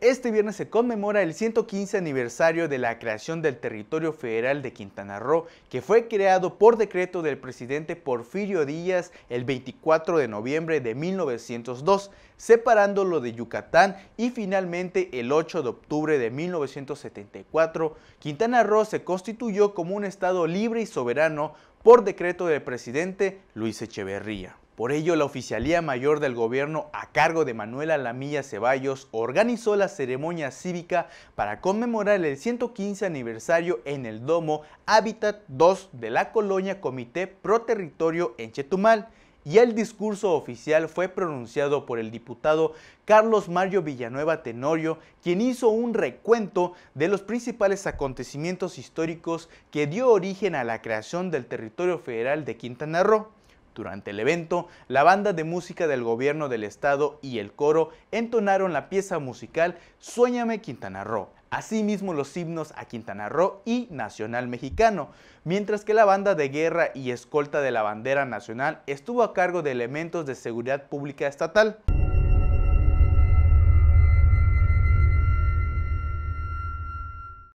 Este viernes se conmemora el 115 aniversario de la creación del territorio federal de Quintana Roo, que fue creado por decreto del presidente Porfirio Díaz el 24 de noviembre de 1902, separándolo de Yucatán y finalmente el 8 de octubre de 1974, Quintana Roo se constituyó como un estado libre y soberano por decreto del presidente Luis Echeverría. Por ello, la Oficialía Mayor del Gobierno a cargo de Manuela Lamilla Ceballos organizó la ceremonia cívica para conmemorar el 115 aniversario en el domo Hábitat 2 de la colonia Comité Pro Territorio en Chetumal y el discurso oficial fue pronunciado por el diputado Carlos Mario Villanueva Tenorio, quien hizo un recuento de los principales acontecimientos históricos que dio origen a la creación del territorio federal de Quintana Roo. Durante el evento, la banda de música del gobierno del estado y el coro entonaron la pieza musical Suéñame Quintana Roo, asimismo los himnos a Quintana Roo y Nacional Mexicano, mientras que la banda de guerra y escolta de la bandera nacional estuvo a cargo de elementos de seguridad pública estatal.